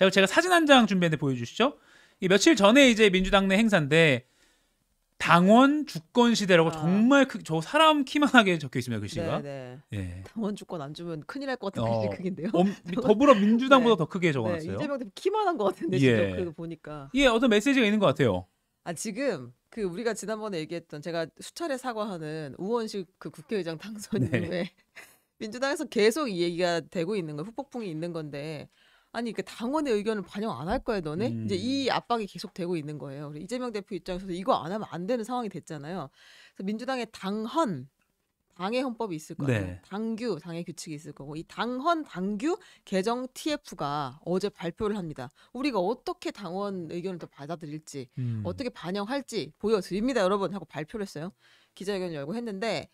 자, 제가 사진 한 장 준비했는데 보여주시죠. 며칠 전에 이제 민주당 내 행사인데 당원 주권 시대라고 아. 정말 크, 저 사람 키만하게 적혀 있습니다 글씨가. 그 네, 네 예. 당원 주권 안 주면 큰일 날 것 같은 어, 글씨 크기인데요. 엄, 더불어 민주당보다 네. 더 크게 네, 적어놨어요. 네, 이재명 대표 키만한 것 같은데 예. 진짜 그 보니까. 예, 어떤 메시지가 있는 것 같아요. 아 지금 그 우리가 지난번에 얘기했던 제가 수차례 사과하는 우원식 그 국회의장 네. 당선 이후에 민주당에서 계속 이 얘기가 되고 있는 거 후폭풍이 있는 건데 아니 그 당원의 의견을 반영 안 할 거야 너네 음. 이제 이 음. 압박이 계속 되고 있는 거예요. 그래서 이재명 대표 입장에서도 이거 안 하면 안 되는 상황이 됐잖아요. 그래서 민주당의 당헌 당의 헌법이 있을 거예요. 네. 당규 당의 규칙이 있을 거고 이 당헌 당규 개정 TF가 어제 발표를 합니다. 우리가 어떻게 당원 의견을 더 받아들일지 음. 어떻게 반영할지 보여드립니다, 여러분 하고 발표를 했어요. 기자회견 열고 했는데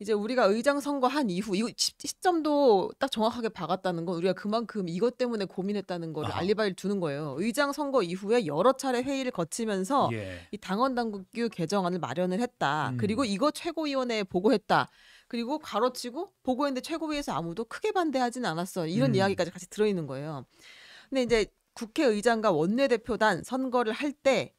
이제 우리가 의장 선거한 이후 이거 시, 점도딱 정확하게 박았다는 건 우리가 그만큼 이것 때문에 고민했다는 거를 알리바이를 두는 거예요. 의장 선거 이후에 여러 차례 회의를 거치면서 예. 이 당원 당규 개정안을 마련을 했다. 음. 그리고 이거 최고위원회에 보고했다. 그리고 가로치고 보고했는데 최고위에서 아무도 크게 반대하진 않았어. 이런 음. 이야기까지 같이 들어있는 거예요. 근데 이제 국회의장과 원내대표단 선거를 할때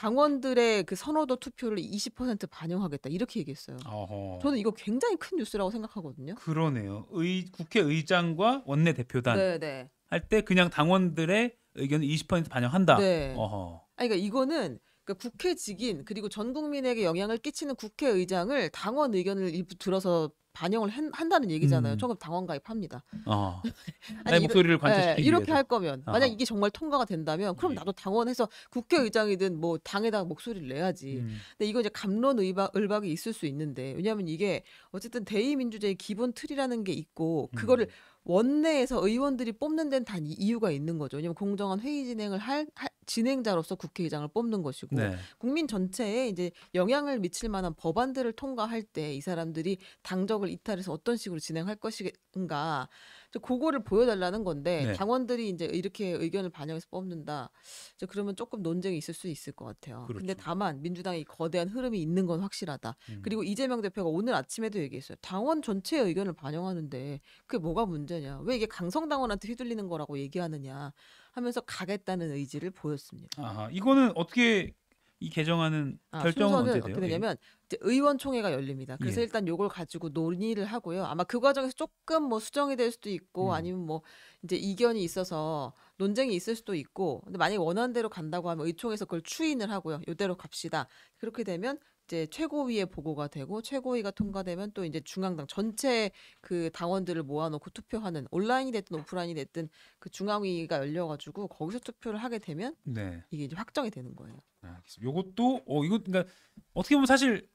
당원들의 그 선호도 투표를 20% 반영하겠다 이렇게 얘기했어요. 어허. 저는 이거 굉장히 큰 뉴스라고 생각하거든요. 그러네요. 의, 국회의장과 원내 대표단 네, 네. 할때 그냥 당원들의 의견을 20% 반영한다. 네. 어허. 아니, 그러니까 이거는 그러니까 국회직인 그리고 전 국민에게 영향을 끼치는 국회의장을 당원 의견을 들어서 반영을 한, 한다는 얘기잖아요. 음. 조금 당원가입합니다. 어. 아. 아니, 목소리를 관철시키기 네, 이렇게 할 거면 어. 만약 이게 정말 통과가 된다면 그럼 예. 나도 당원해서 국회의장이든 뭐 당에다가 목소리를 내야지. 음. 근데 이건 이제 감론 을박 의박이 있을 수 있는데 왜냐하면 이게 어쨌든 대의민주제의 기본 틀이라는 게 있고 그거를 음. 원내에서 의원들이 뽑는 데는 단 이유가 있는 거죠. 왜냐면 공정한 회의 진행을 할, 할 진행자로서 국회의장을 뽑는 것이고 네. 국민 전체에 이제 영향을 미칠 만한 법안들을 통과할 때 이 사람들이 당적을 이탈해서 어떤 식으로 진행할 것인가 이제 그거를 보여달라는 건데 네. 당원들이 이제 이렇게 의견을 반영해서 뽑는다. 이제 그러면 조금 논쟁이 있을 수 있을 것 같아요. 그렇죠. 근데 다만 민주당이 거대한 흐름이 있는 건 확실하다. 음. 그리고 이재명 대표가 오늘 아침에도 얘기했어요. 당원 전체의 의견을 반영하는데 그게 뭐가 문제냐? 왜 이게 강성 당원한테 휘둘리는 거라고 얘기하느냐 하면서 가겠다는 의지를 보였습니다. 아하, 이거는 어떻게 이 개정안은 아, 결정은 언제 돼요? 어떻게 되냐면 의원총회가 열립니다. 그래서 예. 일단 요걸 가지고 논의를 하고요. 아마 그 과정에서 조금 뭐 수정이 될 수도 있고 음. 아니면 뭐 이제 이견이 있어서 논쟁이 있을 수도 있고 근데 만약에 원하 대로 간다고 하면 의총에서 그걸 추인을 하고요. 요대로 갑시다. 그렇게 되면 이제 최고위의 보고가 되고 최고위가 통과되면 또 이제 중앙당 전체 그 당원들을 모아놓고 투표하는 온라인이 됐든 오프라인이 됐든 그 중앙위가 열려가지고 거기서 투표를 하게 되면 네. 이게 이제 확정이 되는 거예요. 네, 알겠습니다. 요것도 어 이거 그러니까 어떻게 보면 사실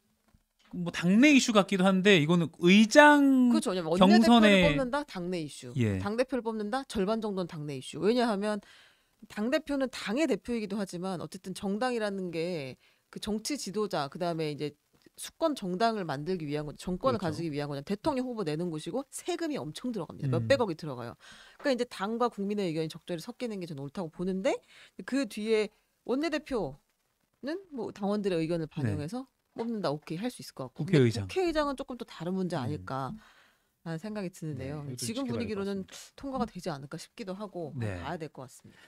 뭐 당내 이슈 같기도 한데 이거는 의장 그렇죠. 냐면 경선에 뽑는다 당내 이슈. 예. 당 대표를 뽑는다 절반 정도는 당내 이슈. 왜냐하면 당 대표는 당의 대표이기도 하지만 어쨌든 정당이라는 게그 정치 지도자 그다음에 이제 수권 정당을 만들기 위한 거 정권을 그렇죠. 가지기 위한 거냐 대통령 후보 내는 곳이고 세금이 엄청 들어갑니다 음. 몇백억이 들어가요 그러니까 이제 당과 국민의 의견이 적절히 섞이는 게 저는 옳다고 보는데 그 뒤에 원내대표는 뭐 당원들의 의견을 네. 반영해서 네. 뽑는다 오케이 할 수 있을 것 같고 국회의장. 국회의장은 조금 또 다른 문제 음. 아닐까 라는 생각이 드는데요. 네, 지금 분위기로는 통과가 되지 않을까 싶기도 하고 네. 봐야 될 것 같습니다.